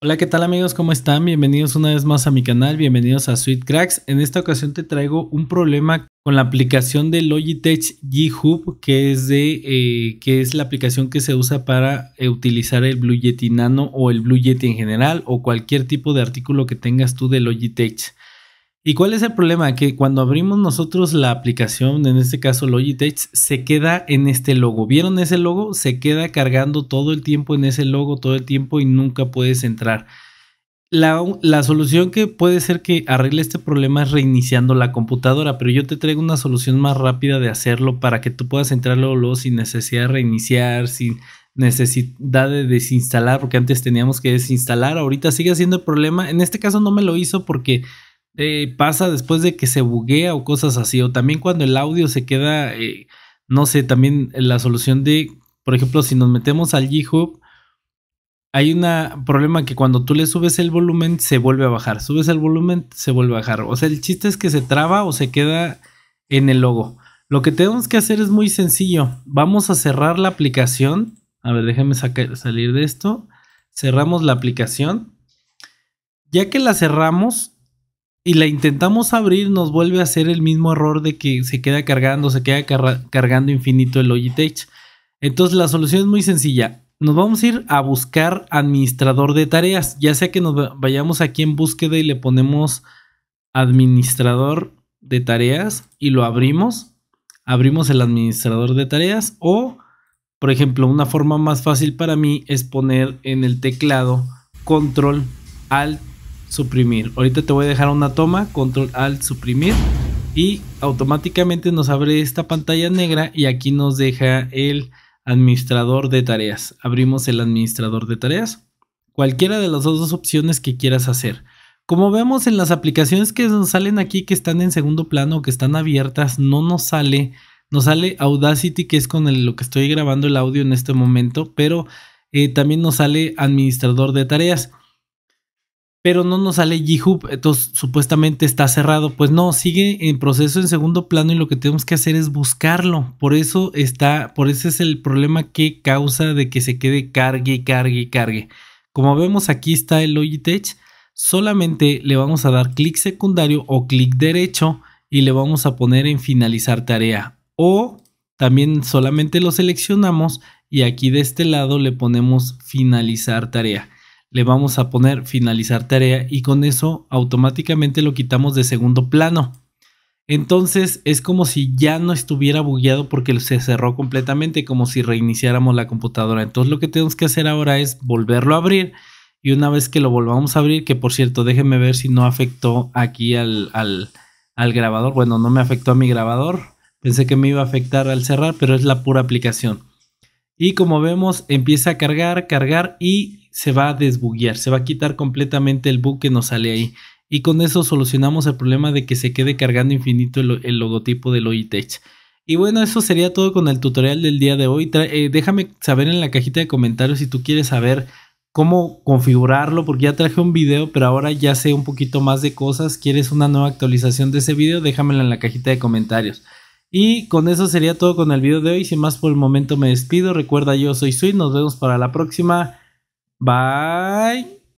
Hola, ¿qué tal amigos? ¿Cómo están? Bienvenidos una vez más a mi canal, bienvenidos a Sweet Cracks. En esta ocasión te traigo un problema con la aplicación de Logitech G Hub, que es, de, eh, que es la aplicación que se usa para eh, utilizar el Blue Yeti Nano o el Blue Yeti en general o cualquier tipo de artículo que tengas tú de Logitech. ¿Y cuál es el problema? Que cuando abrimos nosotros la aplicación, en este caso Logitech, se queda en este logo. ¿Vieron ese logo? Se queda cargando todo el tiempo en ese logo, todo el tiempo y nunca puedes entrar. La, la, solución que puede ser que arregle este problema es reiniciando la computadora, pero yo te traigo una solución más rápida de hacerlo para que tú puedas entrar luego sin necesidad de reiniciar, sin necesidad de desinstalar, porque antes teníamos que desinstalar, ahorita sigue siendo el problema. En este caso no me lo hizo porque eh, pasa después de que se buguea o cosas así, o también cuando el audio se queda, eh, no sé, también la solución de, por ejemplo, si nos metemos al GitHub, hay un problema que cuando tú le subes el volumen se vuelve a bajar, subes el volumen se vuelve a bajar, o sea, el chiste es que se traba o se queda en el logo. Lo que tenemos que hacer es muy sencillo, vamos a cerrar la aplicación, a ver, déjame salir de esto, cerramos la aplicación, ya que la cerramos, y la intentamos abrir, nos vuelve a hacer el mismo error de que se queda cargando, se queda cargando infinito el Logitech. Entonces la solución es muy sencilla. Nos vamos a ir a buscar administrador de tareas, ya sea que nos vayamos aquí en búsqueda y le ponemos administrador de tareas y lo abrimos. Abrimos el administrador de tareas o, por ejemplo, una forma más fácil para mí es poner en el teclado control alt suprimir. Ahorita te voy a dejar una toma, control alt suprimir y automáticamente nos abre esta pantalla negra y aquí nos deja el administrador de tareas. Abrimos el administrador de tareas. Cualquiera de las dos opciones que quieras hacer. Como vemos en las aplicaciones que nos salen aquí que están en segundo plano, que están abiertas, no nos sale, nos sale Audacity que es con lo que estoy grabando el audio en este momento, pero eh, también nos sale administrador de tareas pero no nos sale GitHub, entonces supuestamente está cerrado. Pues no, sigue en proceso en segundo plano y lo que tenemos que hacer es buscarlo. Por eso está, por es el problema que causa de que se quede cargue, cargue, cargue. Como vemos aquí está el Logitech, solamente le vamos a dar clic secundario o clic derecho y le vamos a poner en finalizar tarea o también solamente lo seleccionamos y aquí de este lado le ponemos finalizar tarea le vamos a poner finalizar tarea y con eso automáticamente lo quitamos de segundo plano. Entonces es como si ya no estuviera bugueado porque se cerró completamente, como si reiniciáramos la computadora. Entonces lo que tenemos que hacer ahora es volverlo a abrir y una vez que lo volvamos a abrir, que por cierto, déjenme ver si no afectó aquí al, al, al grabador. Bueno, no me afectó a mi grabador. Pensé que me iba a afectar al cerrar, pero es la pura aplicación. Y como vemos, empieza a cargar, cargar y se va a desbuguear. Se va a quitar completamente el bug que nos sale ahí. Y con eso solucionamos el problema de que se quede cargando infinito el, logotipo de OITech. Y bueno, eso sería todo con el tutorial del día de hoy. Eh, déjame saber en la cajita de comentarios si tú quieres saber cómo configurarlo, porque ya traje un video, pero ahora ya sé un poquito más de cosas. ¿Quieres una nueva actualización de ese video? Déjamela en la cajita de comentarios. Y con eso sería todo con el video de hoy. Sin más por el momento me despido. Recuerda, yo soy Sweet. Nos vemos para la próxima. Bye.